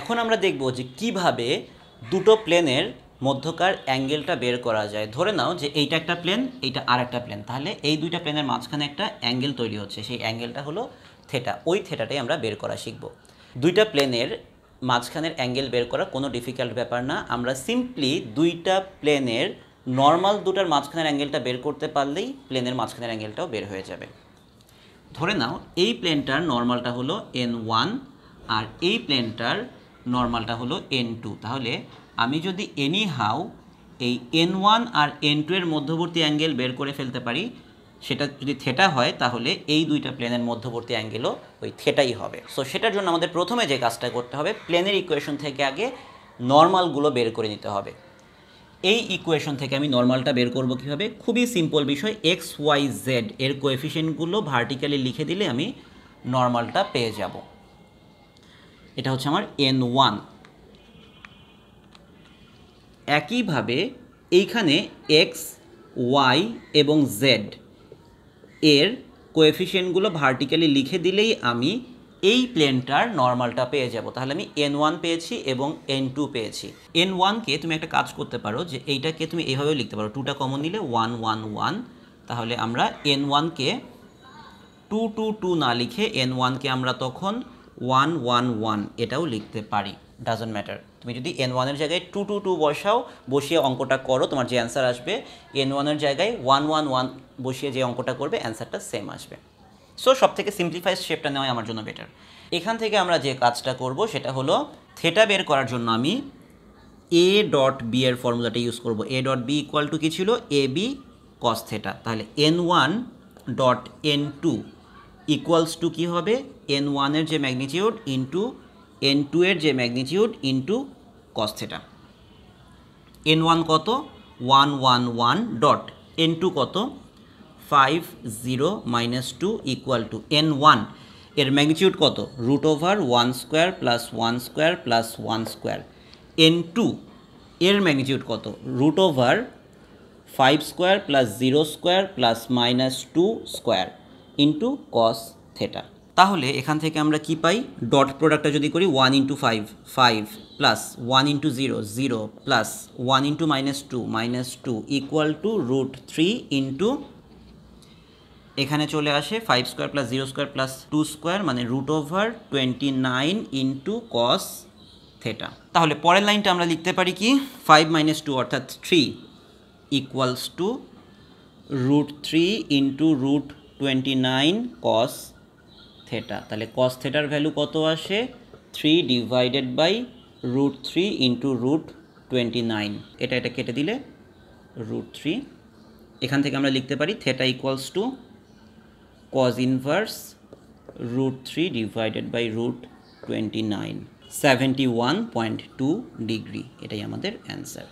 এখন আমরা দেখব যে কিভাবে দুটো প্লেনের মধ্যকার অ্যাঙ্গেলটা বের করা যায় ধরে নাও যে এইটা একটা প্লেন এইটা আর একটা প্লেন তাহলে এই দুইটা প্লেনের মাঝখানে একটা অ্যাঙ্গেল তৈরি হচ্ছে সেই অ্যাঙ্গেলটা হলো থেটা ওই থেটাটাই আমরা বের করা শিখব দুইটা প্লেনের মাঝখানের অ্যাঙ্গেল বের করা কোনো ডিফিকাল্ট ব্যাপার না আমরা সিম্পলি দুইটা প্লেনের নর্মাল দুটার মাঝখানের অ্যাঙ্গেলটা বের করতে পারলেই প্লেনের মাঝখানের অ্যাঙ্গেলটাও বের হয়ে যাবে ধরে নাও এই প্লেনটার নর্মালটা হলো এন ওয়ান আর এই প্লেনটার নর্মালটা হলো এন টু তাহলে আমি যদি এনি হাউ এই এন ওয়ান আর এন টু এর মধ্যবর্তী অ্যাঙ্গেল বের করে ফেলতে পারি সেটা যদি থেটা হয় তাহলে এই দুইটা প্লেনের মধ্যবর্তী অ্যাঙ্গেলও ওই থেটাই হবে সো সেটার জন্য আমাদের প্রথমে যে কাজটা করতে হবে প্লেনের ইকুয়েশন থেকে আগে নর্মালগুলো বের করে নিতে হবে এই ইকুয়েশন থেকে আমি নর্মালটা বের করব কীভাবে খুবই সিম্পল বিষয় এক্স ওয়াই জেড এর কোএফিসিয়েন্টগুলো ভার্টিক্যালি লিখে দিলে আমি নর্মালটা পেয়ে যাবো এটা হচ্ছে আমার এন ওয়ান একইভাবে এইখানে এক্স ওয়াই এবং জেড এর কোএফিসিয়েন্টগুলো ভার্টিক্যালি লিখে দিলেই আমি এই প্লেনটার নর্মালটা পেয়ে যাব তাহলে আমি এন ওয়ান পেয়েছি এবং এন টু পেয়েছি এন ওয়ানকে তুমি একটা কাজ করতে পারো যে এইটাকে তুমি এইভাবেও লিখতে পারো টুটা কমন নিলে ওয়ান ওয়ান ওয়ান তাহলে আমরা এন ওয়ানকে টু টু টু না লিখে এন ওয়ানকে আমরা তখন ওয়ান ওয়ান ওয়ান এটাও লিখতে পারি ডাজন্ট ম্যাটার তুমি যদি এন ওয়ানের জায়গায় টু টু টু বসাও বসিয়ে অঙ্কটা করো তোমার যে অ্যান্সার আসবে এন ওয়ানের জায়গায় ওয়ান ওয়ান ওয়ান বসিয়ে যে অঙ্কটা করবে অ্যান্সারটা সেম আসবে সো সব থেকে সিম্পলিফাইড শেপটা নেওয়াই আমার জন্য বেটার এখান থেকে আমরা যে কাজটা করব সেটা হলো থেটা বের করার জন্য আমি এ ডট বি এর ফর্মুলাটা ইউজ করব A dot B equal to কী ছিল এ বি কস থেটা তাহলে N one dot N two equals to কী হবে এন ওয়ানের যে ম্যাগনিটিউড ইন্টু এন টু এর যে magnitude into cos theta N one কত one one one dot N two কত five zero minus two equal to N one এর magnitude কত root over one square plus one square plus one square N two এর magnitude কত root over five square plus zero square plus minus two square into cos theta তাহলে এখান থেকে আমরা কি পাই dot প্রোডাক্টটা যদি করি one into five five plus one into zero zero plus one into minus two minus two equal to root three into এখানে চলে আসে five square plus zero square plus two square মানে root over twenty nine into cos theta তাহলে পরের লাইনটা আমরা লিখতে পারি কি ফাইভ মাইনাস টু অর্থাৎ three equals to root three into root twenty nine cos theta তাহলে কস থেটার ভ্যালু কত আসে three divided by root three into root twenty nine এটা এটা কেটে দিলে রুট থ্রি এখান থেকে আমরা লিখতে পারি theta equals to cos inverse root three divided by root twenty nine seventy one point two degree এটাই আমাদের অ্যান্সার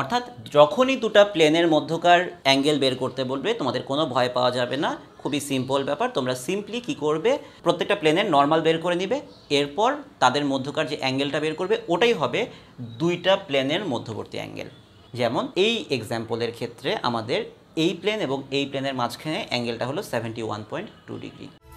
অর্থাৎ যখনই দুটা প্লেনের মধ্যকার অ্যাঙ্গেল বের করতে বলবে তোমাদের কোনো ভয় পাওয়া যাবে না খুবই সিম্পল ব্যাপার তোমরা সিম্পলি কি করবে প্রত্যেকটা প্লেনের নর্মাল বের করে নিবে এরপর তাদের মধ্যকার যে অ্যাঙ্গেলটা বের করবে ওটাই হবে দুইটা প্লেনের মধ্যবর্তী অ্যাঙ্গেল যেমন এই এক্সাম্পলের ক্ষেত্রে আমাদের এই প্লেন এবং এই প্লেনের মাঝখানে অ্যাঙ্গেলটা হলো seventy one point two degree